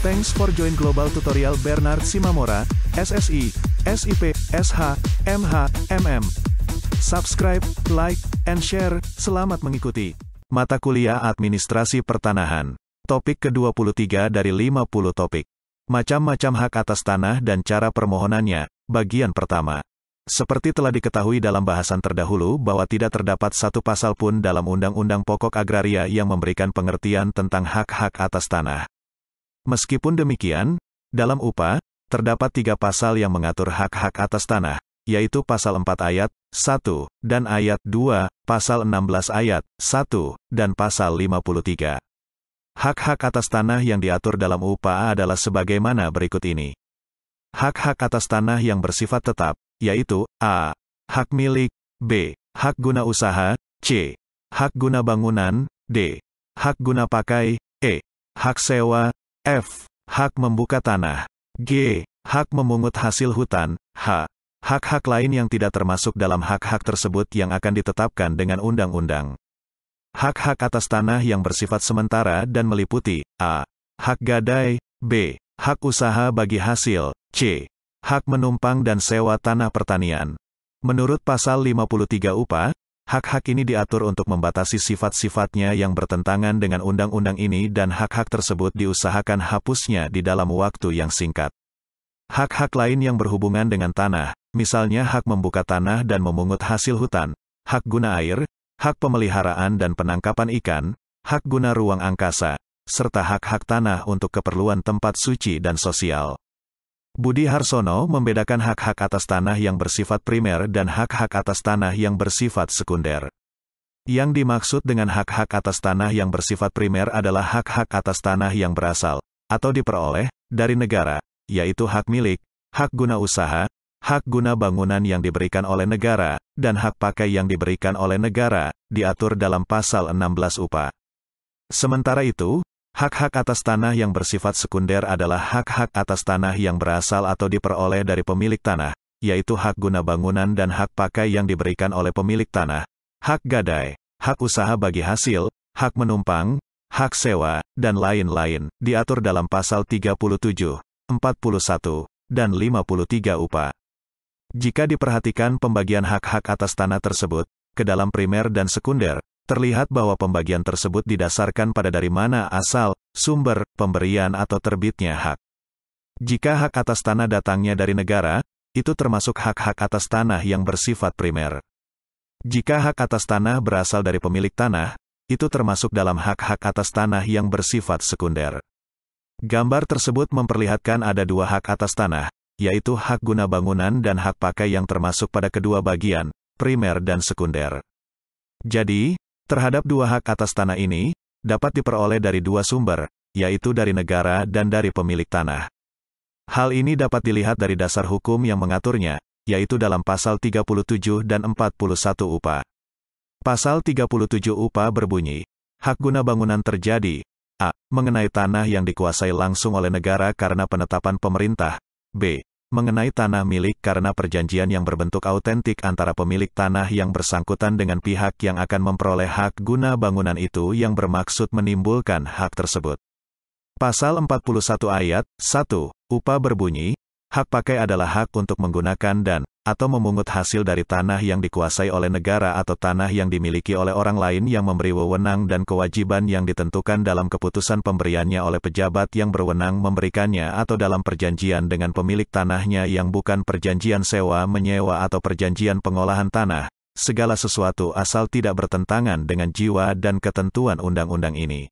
Thanks for join Global Tutorial Bernard Simamora, SSI, SIP, SH, MH, MM. Subscribe, like, and share. Selamat mengikuti. Mata kuliah Administrasi Pertanahan. Topik ke-23 dari 50 topik. Macam-macam hak atas tanah dan cara permohonannya. Bagian pertama. Seperti telah diketahui dalam bahasan terdahulu bahwa tidak terdapat satu pasal pun dalam Undang-Undang Pokok Agraria yang memberikan pengertian tentang hak-hak atas tanah. Meskipun demikian, dalam UPA, terdapat tiga pasal yang mengatur hak-hak atas tanah, yaitu pasal 4 ayat 1 dan ayat 2, pasal 16 ayat 1, dan pasal 53. Hak-hak atas tanah yang diatur dalam UPA adalah sebagaimana berikut ini. Hak-hak atas tanah yang bersifat tetap, yaitu A. Hak milik, B. Hak guna usaha, C. Hak guna bangunan, D. Hak guna pakai, E. Hak sewa, F. Hak membuka tanah. G. Hak memungut hasil hutan. H. Hak-hak lain yang tidak termasuk dalam hak-hak tersebut yang akan ditetapkan dengan undang-undang. Hak-hak atas tanah yang bersifat sementara dan meliputi A. Hak gadai, B. Hak usaha bagi hasil, C. Hak menumpang dan sewa tanah pertanian. Menurut pasal 53 UPA, Hak-hak ini diatur untuk membatasi sifat-sifatnya yang bertentangan dengan undang-undang ini dan hak-hak tersebut diusahakan hapusnya di dalam waktu yang singkat. Hak-hak lain yang berhubungan dengan tanah, misalnya hak membuka tanah dan memungut hasil hutan, hak guna air, hak pemeliharaan dan penangkapan ikan, hak guna ruang angkasa, serta hak-hak tanah untuk keperluan tempat suci dan sosial. Budi Harsono membedakan hak-hak atas tanah yang bersifat primer dan hak-hak atas tanah yang bersifat sekunder. Yang dimaksud dengan hak-hak atas tanah yang bersifat primer adalah hak-hak atas tanah yang berasal atau diperoleh dari negara, yaitu hak milik, hak guna usaha, hak guna bangunan yang diberikan oleh negara, dan hak pakai yang diberikan oleh negara, diatur dalam pasal 16 UPA. Sementara itu, Hak-hak atas tanah yang bersifat sekunder adalah hak-hak atas tanah yang berasal atau diperoleh dari pemilik tanah, yaitu hak guna bangunan dan hak pakai yang diberikan oleh pemilik tanah, hak gadai, hak usaha bagi hasil, hak menumpang, hak sewa, dan lain-lain, diatur dalam pasal 37, 41, dan 53 UPA. Jika diperhatikan pembagian hak-hak atas tanah tersebut, ke dalam primer dan sekunder, terlihat bahwa pembagian tersebut didasarkan pada dari mana asal, sumber, pemberian atau terbitnya hak. Jika hak atas tanah datangnya dari negara, itu termasuk hak-hak atas tanah yang bersifat primer. Jika hak atas tanah berasal dari pemilik tanah, itu termasuk dalam hak-hak atas tanah yang bersifat sekunder. Gambar tersebut memperlihatkan ada dua hak atas tanah, yaitu hak guna bangunan dan hak pakai yang termasuk pada kedua bagian, primer dan sekunder. Jadi, terhadap dua hak atas tanah ini dapat diperoleh dari dua sumber, yaitu dari negara dan dari pemilik tanah. Hal ini dapat dilihat dari dasar hukum yang mengaturnya, yaitu dalam pasal 37 dan 41 UPA. Pasal 37 UPA berbunyi, hak guna bangunan terjadi, a. mengenai tanah yang dikuasai langsung oleh negara karena penetapan pemerintah, b mengenai tanah milik karena perjanjian yang berbentuk autentik antara pemilik tanah yang bersangkutan dengan pihak yang akan memperoleh hak guna bangunan itu yang bermaksud menimbulkan hak tersebut. Pasal 41 ayat 1, UPA berbunyi, Hak pakai adalah hak untuk menggunakan dan atau memungut hasil dari tanah yang dikuasai oleh negara atau tanah yang dimiliki oleh orang lain yang memberi wewenang dan kewajiban yang ditentukan dalam keputusan pemberiannya oleh pejabat yang berwenang memberikannya atau dalam perjanjian dengan pemilik tanahnya yang bukan perjanjian sewa menyewa atau perjanjian pengolahan tanah, segala sesuatu asal tidak bertentangan dengan jiwa dan ketentuan undang-undang ini.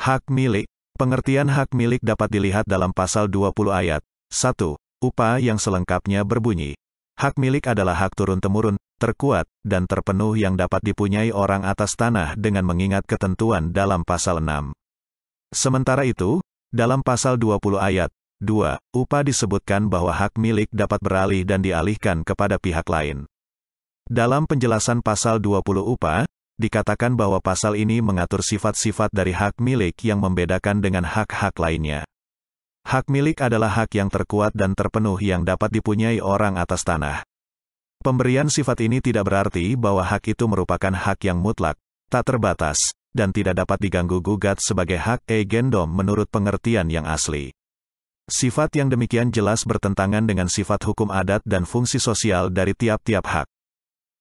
Hak milik Pengertian hak milik dapat dilihat dalam pasal 20 ayat 1. Upah yang selengkapnya berbunyi. Hak milik adalah hak turun-temurun, terkuat, dan terpenuh yang dapat dipunyai orang atas tanah dengan mengingat ketentuan dalam pasal 6. Sementara itu, dalam pasal 20 ayat 2, upah disebutkan bahwa hak milik dapat beralih dan dialihkan kepada pihak lain. Dalam penjelasan pasal 20 upah, dikatakan bahwa pasal ini mengatur sifat-sifat dari hak milik yang membedakan dengan hak-hak lainnya. Hak milik adalah hak yang terkuat dan terpenuh yang dapat dipunyai orang atas tanah. Pemberian sifat ini tidak berarti bahwa hak itu merupakan hak yang mutlak, tak terbatas, dan tidak dapat diganggu-gugat sebagai hak egendom menurut pengertian yang asli. Sifat yang demikian jelas bertentangan dengan sifat hukum adat dan fungsi sosial dari tiap-tiap hak.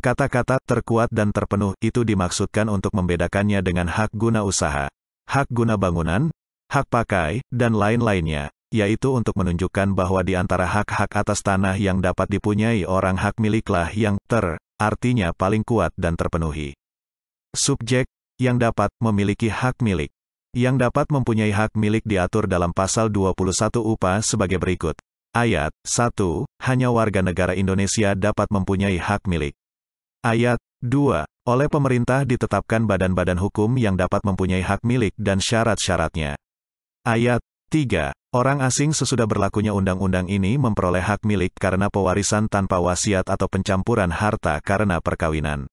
Kata-kata terkuat dan terpenuh itu dimaksudkan untuk membedakannya dengan hak guna usaha, hak guna bangunan, hak pakai, dan lain-lainnya, yaitu untuk menunjukkan bahwa di antara hak-hak atas tanah yang dapat dipunyai orang hak miliklah yang ter, artinya paling kuat dan terpenuhi. Subjek, yang dapat memiliki hak milik. Yang dapat mempunyai hak milik diatur dalam pasal 21 UPA sebagai berikut. Ayat 1. Hanya warga negara Indonesia dapat mempunyai hak milik. Ayat 2. Oleh pemerintah ditetapkan badan-badan hukum yang dapat mempunyai hak milik dan syarat-syaratnya. Ayat 3. Orang asing sesudah berlakunya undang-undang ini memperoleh hak milik karena pewarisan tanpa wasiat atau pencampuran harta karena perkawinan.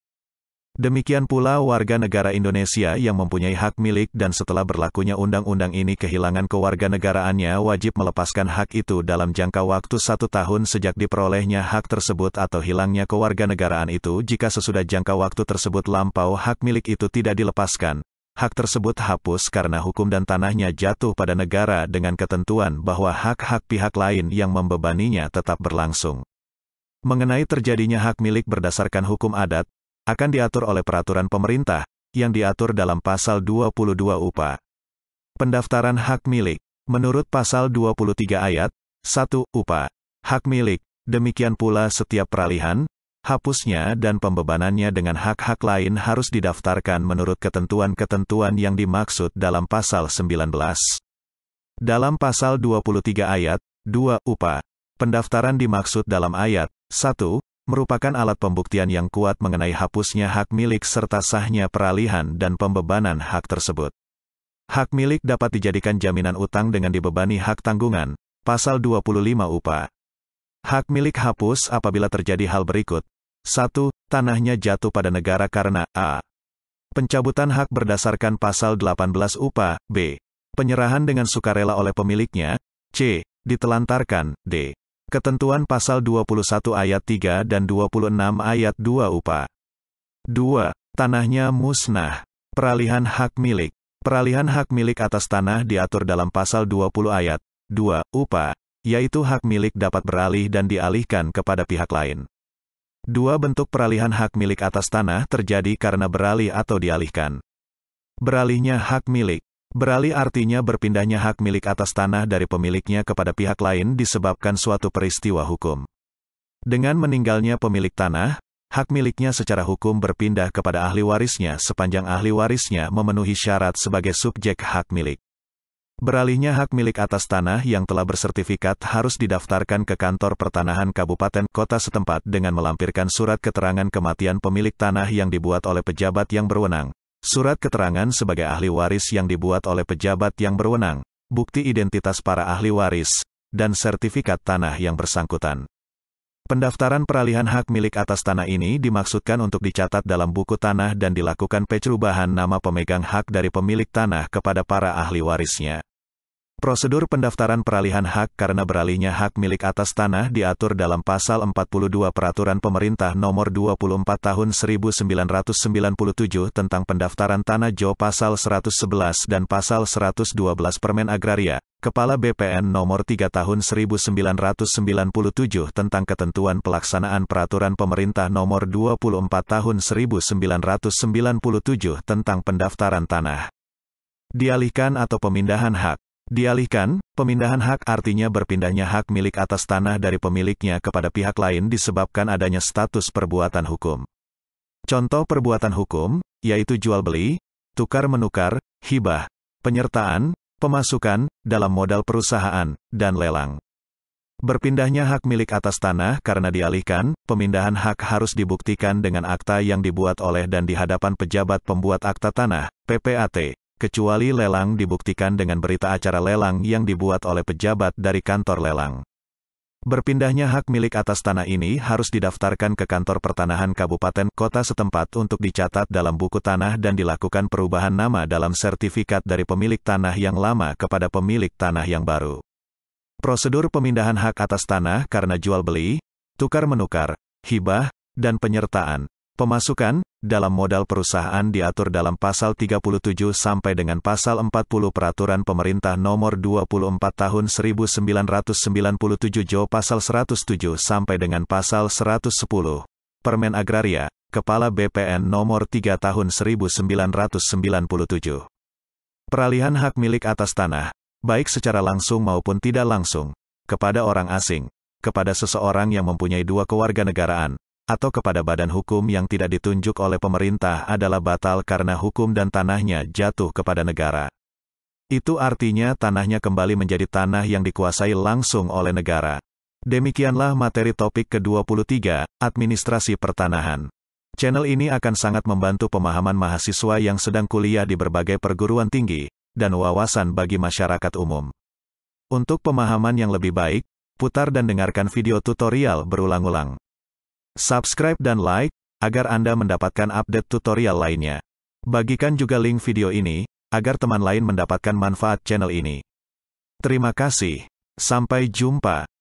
Demikian pula warga negara Indonesia yang mempunyai hak milik dan setelah berlakunya undang-undang ini kehilangan kewarganegaraannya wajib melepaskan hak itu dalam jangka waktu satu tahun sejak diperolehnya hak tersebut atau hilangnya kewarganegaraan itu jika sesudah jangka waktu tersebut lampau hak milik itu tidak dilepaskan, hak tersebut hapus karena hukum dan tanahnya jatuh pada negara dengan ketentuan bahwa hak-hak pihak lain yang membebaninya tetap berlangsung. Mengenai terjadinya hak milik berdasarkan hukum adat, akan diatur oleh peraturan pemerintah, yang diatur dalam pasal 22 UPA. Pendaftaran hak milik, menurut pasal 23 ayat 1 UPA, hak milik, demikian pula setiap peralihan, hapusnya dan pembebanannya dengan hak-hak lain harus didaftarkan menurut ketentuan-ketentuan yang dimaksud dalam pasal 19. Dalam pasal 23 ayat 2 UPA, pendaftaran dimaksud dalam ayat 1 merupakan alat pembuktian yang kuat mengenai hapusnya hak milik serta sahnya peralihan dan pembebanan hak tersebut. Hak milik dapat dijadikan jaminan utang dengan dibebani hak tanggungan. Pasal 25 UPA. Hak milik hapus apabila terjadi hal berikut, 1. Tanahnya jatuh pada negara karena A. Pencabutan hak berdasarkan pasal 18 UPA, B. Penyerahan dengan sukarela oleh pemiliknya, C. Ditelantarkan, D. Ketentuan pasal 21 ayat 3 dan 26 ayat 2 UPA. 2. Tanahnya musnah. Peralihan hak milik. Peralihan hak milik atas tanah diatur dalam pasal 20 ayat 2 UPA, yaitu hak milik dapat beralih dan dialihkan kepada pihak lain. Dua bentuk peralihan hak milik atas tanah terjadi karena beralih atau dialihkan. Beralihnya hak milik. Beralih artinya berpindahnya hak milik atas tanah dari pemiliknya kepada pihak lain disebabkan suatu peristiwa hukum. Dengan meninggalnya pemilik tanah, hak miliknya secara hukum berpindah kepada ahli warisnya sepanjang ahli warisnya memenuhi syarat sebagai subjek hak milik. Beralihnya hak milik atas tanah yang telah bersertifikat harus didaftarkan ke kantor pertanahan kabupaten kota setempat dengan melampirkan surat keterangan kematian pemilik tanah yang dibuat oleh pejabat yang berwenang. Surat keterangan sebagai ahli waris yang dibuat oleh pejabat yang berwenang, bukti identitas para ahli waris, dan sertifikat tanah yang bersangkutan. Pendaftaran peralihan hak milik atas tanah ini dimaksudkan untuk dicatat dalam buku tanah dan dilakukan perubahan nama pemegang hak dari pemilik tanah kepada para ahli warisnya. Prosedur pendaftaran peralihan hak karena beralihnya hak milik atas tanah diatur dalam pasal 42 Peraturan Pemerintah Nomor 24 Tahun 1997 tentang pendaftaran tanah Jo pasal 111 dan pasal 112 Permen Agraria, Kepala BPN Nomor 3 Tahun 1997 tentang ketentuan pelaksanaan Peraturan Pemerintah Nomor 24 Tahun 1997 tentang pendaftaran tanah. Dialihkan atau pemindahan hak Dialihkan, pemindahan hak artinya berpindahnya hak milik atas tanah dari pemiliknya kepada pihak lain disebabkan adanya status perbuatan hukum. Contoh perbuatan hukum, yaitu jual-beli, tukar-menukar, hibah, penyertaan, pemasukan, dalam modal perusahaan, dan lelang. Berpindahnya hak milik atas tanah karena dialihkan, pemindahan hak harus dibuktikan dengan akta yang dibuat oleh dan di hadapan pejabat pembuat akta tanah, PPAT, kecuali lelang dibuktikan dengan berita acara lelang yang dibuat oleh pejabat dari kantor lelang. Berpindahnya hak milik atas tanah ini harus didaftarkan ke kantor pertanahan kabupaten kota setempat untuk dicatat dalam buku tanah dan dilakukan perubahan nama dalam sertifikat dari pemilik tanah yang lama kepada pemilik tanah yang baru. Prosedur pemindahan hak atas tanah karena jual beli, tukar menukar, hibah, dan penyertaan, pemasukan, dalam modal perusahaan diatur dalam pasal 37 sampai dengan pasal 40 Peraturan Pemerintah Nomor 24 Tahun 1997 Jo pasal 107 sampai dengan pasal 110 Permen Agraria, Kepala BPN Nomor 3 Tahun 1997. Peralihan hak milik atas tanah, baik secara langsung maupun tidak langsung, kepada orang asing, kepada seseorang yang mempunyai dua kewarganegaraan, atau kepada badan hukum yang tidak ditunjuk oleh pemerintah adalah batal karena hukum dan tanahnya jatuh kepada negara. Itu artinya tanahnya kembali menjadi tanah yang dikuasai langsung oleh negara. Demikianlah materi topik ke-23, Administrasi Pertanahan. Channel ini akan sangat membantu pemahaman mahasiswa yang sedang kuliah di berbagai perguruan tinggi, dan wawasan bagi masyarakat umum. Untuk pemahaman yang lebih baik, putar dan dengarkan video tutorial berulang-ulang. Subscribe dan like, agar Anda mendapatkan update tutorial lainnya. Bagikan juga link video ini, agar teman lain mendapatkan manfaat channel ini. Terima kasih. Sampai jumpa.